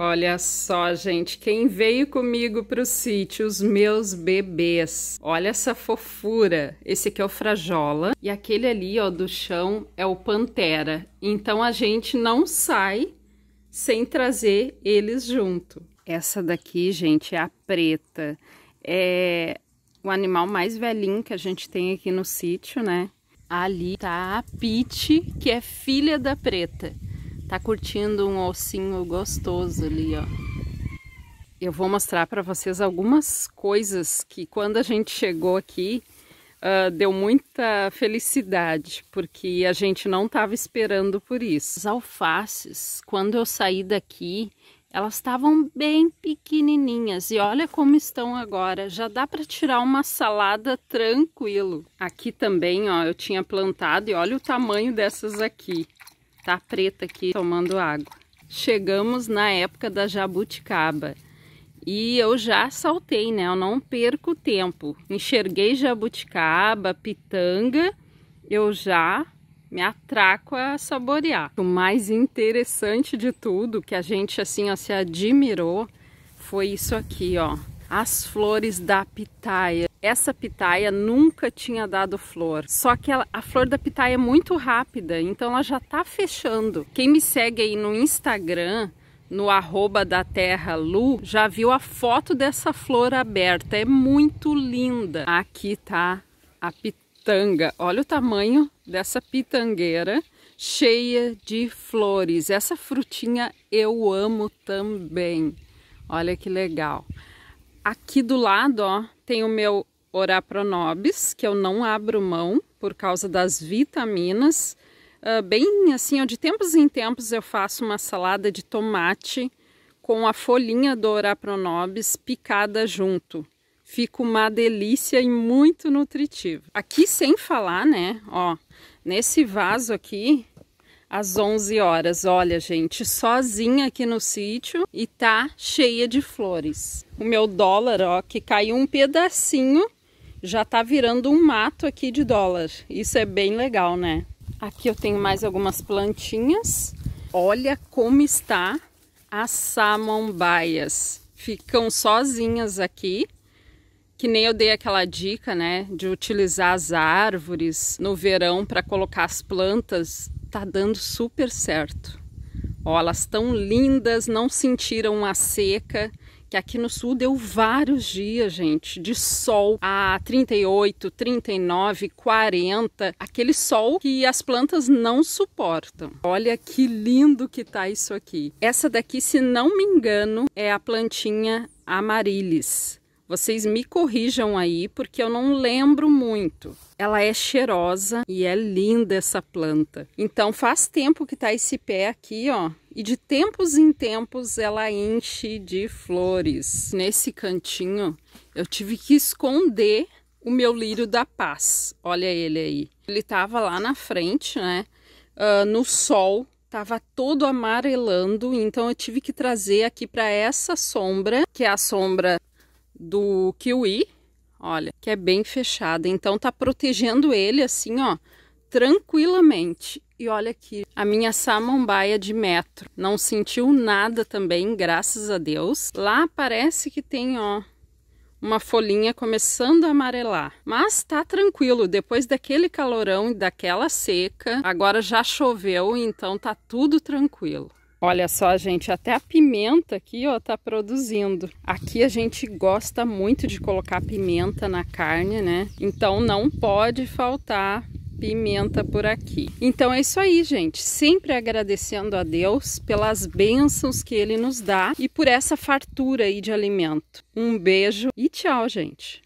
Olha só, gente, quem veio comigo para o sítio, os meus bebês. Olha essa fofura. Esse aqui é o frajola e aquele ali, ó, do chão é o pantera. Então a gente não sai sem trazer eles junto. Essa daqui, gente, é a preta. É o animal mais velhinho que a gente tem aqui no sítio, né? Ali tá a Pete, que é filha da preta. Tá curtindo um ossinho gostoso ali, ó. Eu vou mostrar para vocês algumas coisas que quando a gente chegou aqui, uh, deu muita felicidade, porque a gente não estava esperando por isso. As alfaces, quando eu saí daqui, elas estavam bem pequenininhas e olha como estão agora. Já dá para tirar uma salada tranquilo. Aqui também, ó, eu tinha plantado e olha o tamanho dessas aqui tá preta aqui tomando água. Chegamos na época da jabuticaba e eu já saltei, né? Eu não perco tempo. Enxerguei jabuticaba, pitanga, eu já me atraco a saborear. O mais interessante de tudo, que a gente assim ó, se admirou, foi isso aqui, ó. As flores da pitaia. Essa pitaia nunca tinha dado flor, só que ela, a flor da pitaia é muito rápida, então ela já tá fechando. Quem me segue aí no Instagram, no arroba da terra Lu, já viu a foto dessa flor aberta, é muito linda. Aqui tá a pitanga, olha o tamanho dessa pitangueira cheia de flores. Essa frutinha eu amo também, olha que legal. Aqui do lado, ó, tem o meu pronobis, que eu não abro mão por causa das vitaminas. Uh, bem assim, de tempos em tempos eu faço uma salada de tomate com a folhinha do Orapronobis picada junto. Fica uma delícia e muito nutritivo. Aqui sem falar, né, ó, nesse vaso aqui, às 11 horas. Olha, gente, sozinha aqui no sítio e tá cheia de flores. O meu dólar, ó, que caiu um pedacinho já tá virando um mato aqui de dólar. Isso é bem legal, né? Aqui eu tenho mais algumas plantinhas. Olha como está as samambaias. Ficam sozinhas aqui. Que nem eu dei aquela dica, né, de utilizar as árvores no verão para colocar as plantas, tá dando super certo. Ó, elas estão lindas, não sentiram a seca que aqui no sul deu vários dias, gente, de sol a 38, 39, 40, aquele sol que as plantas não suportam. Olha que lindo que tá isso aqui. Essa daqui, se não me engano, é a plantinha Amarilis. Vocês me corrijam aí, porque eu não lembro muito. Ela é cheirosa e é linda essa planta. Então faz tempo que tá esse pé aqui, ó. E de tempos em tempos ela enche de flores. Nesse cantinho eu tive que esconder o meu lírio da paz. Olha ele aí. Ele tava lá na frente, né? Uh, no sol, tava todo amarelando, então eu tive que trazer aqui para essa sombra, que é a sombra do kiwi, olha, que é bem fechada. Então tá protegendo ele assim, ó, tranquilamente. E olha aqui, a minha samambaia de metro. Não sentiu nada também, graças a Deus. Lá parece que tem, ó, uma folhinha começando a amarelar. Mas tá tranquilo, depois daquele calorão e daquela seca, agora já choveu, então tá tudo tranquilo. Olha só, gente, até a pimenta aqui, ó, tá produzindo. Aqui a gente gosta muito de colocar pimenta na carne, né? Então não pode faltar pimenta por aqui. Então é isso aí, gente. Sempre agradecendo a Deus pelas bênçãos que ele nos dá e por essa fartura aí de alimento. Um beijo e tchau, gente.